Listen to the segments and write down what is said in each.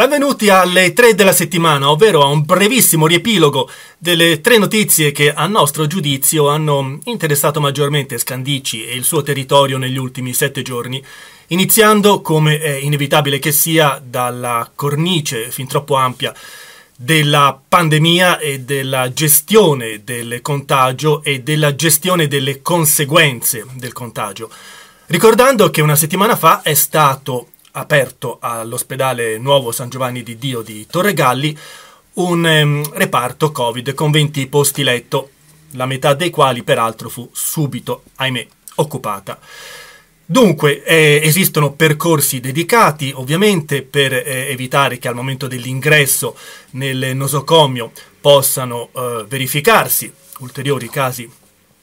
Benvenuti alle 3 della settimana, ovvero a un brevissimo riepilogo delle tre notizie che a nostro giudizio hanno interessato maggiormente Scandicci e il suo territorio negli ultimi sette giorni, iniziando, come è inevitabile che sia, dalla cornice fin troppo ampia della pandemia e della gestione del contagio e della gestione delle conseguenze del contagio. Ricordando che una settimana fa è stato aperto all'ospedale Nuovo San Giovanni di Dio di Torregalli un um, reparto Covid con 20 posti letto, la metà dei quali peraltro fu subito, ahimè, occupata. Dunque, eh, esistono percorsi dedicati ovviamente per eh, evitare che al momento dell'ingresso nel nosocomio possano eh, verificarsi ulteriori casi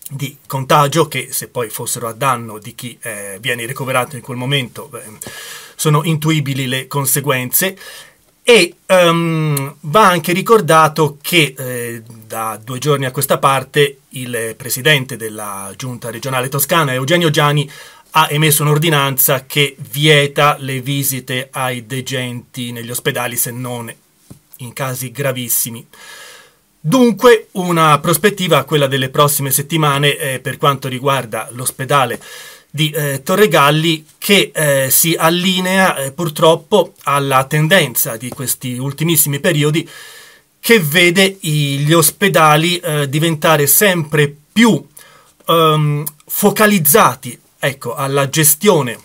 di contagio che se poi fossero a danno di chi eh, viene ricoverato in quel momento eh, sono intuibili le conseguenze e um, va anche ricordato che eh, da due giorni a questa parte il presidente della giunta regionale toscana Eugenio Gianni ha emesso un'ordinanza che vieta le visite ai degenti negli ospedali se non in casi gravissimi. Dunque una prospettiva, quella delle prossime settimane eh, per quanto riguarda l'ospedale di eh, Torregalli che eh, si allinea eh, purtroppo alla tendenza di questi ultimissimi periodi che vede i, gli ospedali eh, diventare sempre più ehm, focalizzati ecco, alla gestione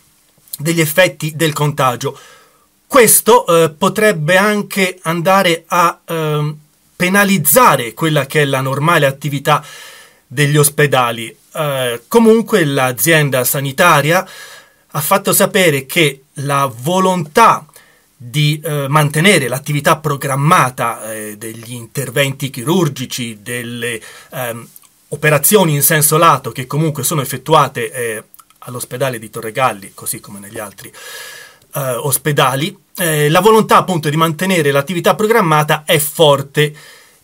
degli effetti del contagio. Questo eh, potrebbe anche andare a ehm, penalizzare quella che è la normale attività degli ospedali. Eh, comunque l'azienda sanitaria ha fatto sapere che la volontà di eh, mantenere l'attività programmata eh, degli interventi chirurgici, delle ehm, operazioni in senso lato che comunque sono effettuate eh, all'ospedale di Torregalli, così come negli altri eh, ospedali, eh, la volontà appunto di mantenere l'attività programmata è forte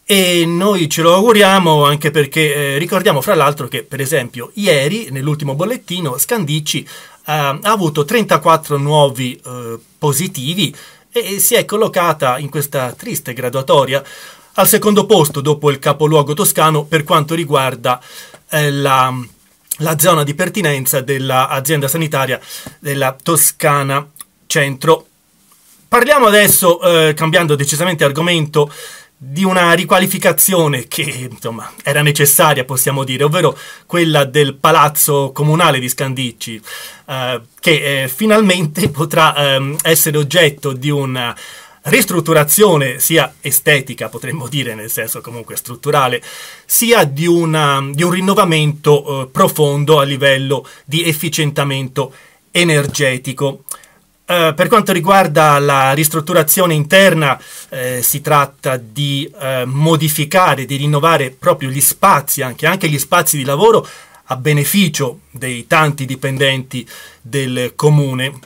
e noi ce lo auguriamo anche perché eh, ricordiamo fra l'altro che per esempio ieri nell'ultimo bollettino Scandicci eh, ha avuto 34 nuovi eh, positivi e si è collocata in questa triste graduatoria al secondo posto dopo il capoluogo toscano per quanto riguarda eh, la la zona di pertinenza dell'azienda sanitaria della Toscana centro. Parliamo adesso, eh, cambiando decisamente argomento, di una riqualificazione che insomma, era necessaria, possiamo dire, ovvero quella del palazzo comunale di Scandicci, eh, che eh, finalmente potrà eh, essere oggetto di una ristrutturazione sia estetica, potremmo dire, nel senso comunque strutturale, sia di, una, di un rinnovamento eh, profondo a livello di efficientamento energetico. Eh, per quanto riguarda la ristrutturazione interna, eh, si tratta di eh, modificare, di rinnovare proprio gli spazi, anche, anche gli spazi di lavoro a beneficio dei tanti dipendenti del comune,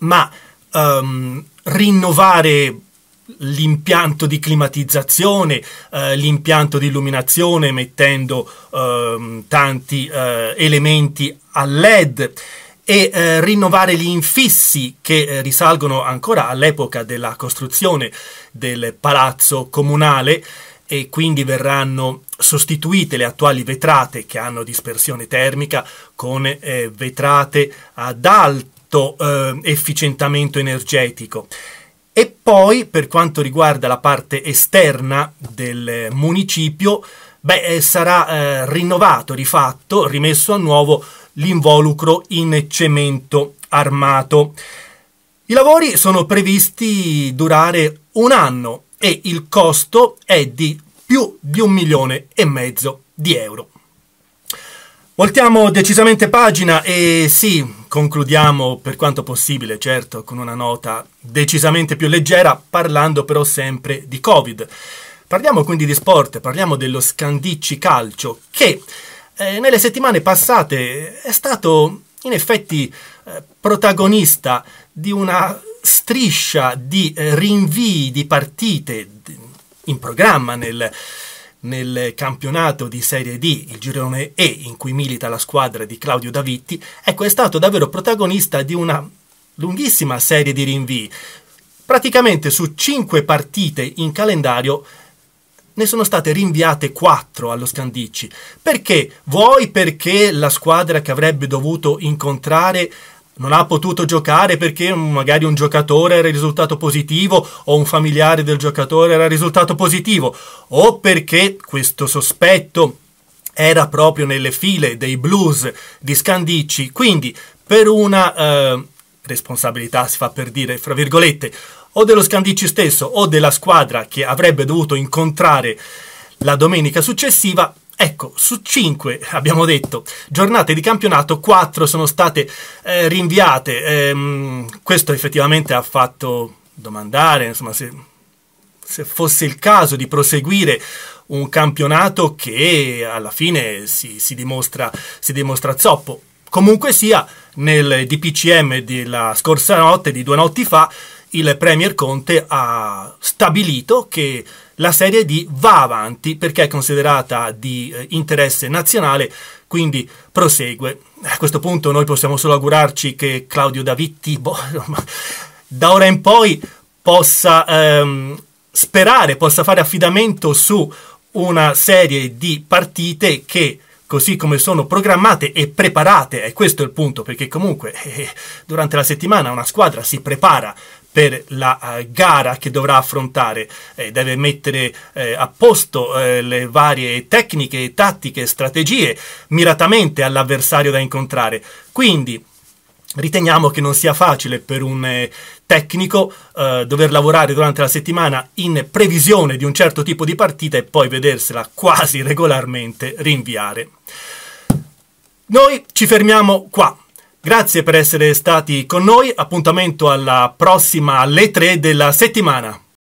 ma ehm, rinnovare l'impianto di climatizzazione, eh, l'impianto di illuminazione mettendo ehm, tanti eh, elementi a LED e eh, rinnovare gli infissi che eh, risalgono ancora all'epoca della costruzione del palazzo comunale e quindi verranno sostituite le attuali vetrate che hanno dispersione termica con eh, vetrate ad alto eh, efficientamento energetico. E poi per quanto riguarda la parte esterna del municipio, beh, eh, sarà eh, rinnovato, rifatto, rimesso a nuovo l'involucro in cemento armato. I lavori sono previsti durare un anno e il costo è di più di un milione e mezzo di euro. Voltiamo decisamente pagina e sì, concludiamo per quanto possibile, certo, con una nota decisamente più leggera, parlando però sempre di Covid. Parliamo quindi di sport, parliamo dello Scandicci Calcio che eh, nelle settimane passate è stato in effetti eh, protagonista di una striscia di eh, rinvii di partite in programma nel, nel campionato di Serie D, il girone E, in cui milita la squadra di Claudio Davitti, ecco, è stato davvero protagonista di una lunghissima serie di rinvii. Praticamente su cinque partite in calendario ne sono state rinviate 4 allo Scandicci. Perché? Vuoi perché la squadra che avrebbe dovuto incontrare non ha potuto giocare perché magari un giocatore era risultato positivo o un familiare del giocatore era risultato positivo o perché questo sospetto era proprio nelle file dei blues di Scandicci. Quindi per una eh, responsabilità si fa per dire, fra virgolette, o dello Scandicci stesso o della squadra che avrebbe dovuto incontrare la domenica successiva, Ecco, su cinque, abbiamo detto giornate di campionato, quattro sono state eh, rinviate. Ehm, questo effettivamente ha fatto domandare, insomma, se, se, fosse il caso di proseguire un campionato che alla fine si, si, dimostra, si dimostra zoppo. Comunque sia, nel DPCM della scorsa notte, di due notti fa, il Premier Conte ha stabilito che la serie D va avanti perché è considerata di eh, interesse nazionale, quindi prosegue. A questo punto noi possiamo solo augurarci che Claudio Davitti boh, da ora in poi possa ehm, sperare, possa fare affidamento su una serie di partite che così come sono programmate e preparate, e questo è il punto, perché comunque eh, eh, durante la settimana una squadra si prepara per la eh, gara che dovrà affrontare, eh, deve mettere eh, a posto eh, le varie tecniche, tattiche, strategie miratamente all'avversario da incontrare. Quindi Riteniamo che non sia facile per un eh, tecnico eh, dover lavorare durante la settimana in previsione di un certo tipo di partita e poi vedersela quasi regolarmente rinviare. Noi ci fermiamo qua. Grazie per essere stati con noi. Appuntamento alla prossima alle 3 della settimana.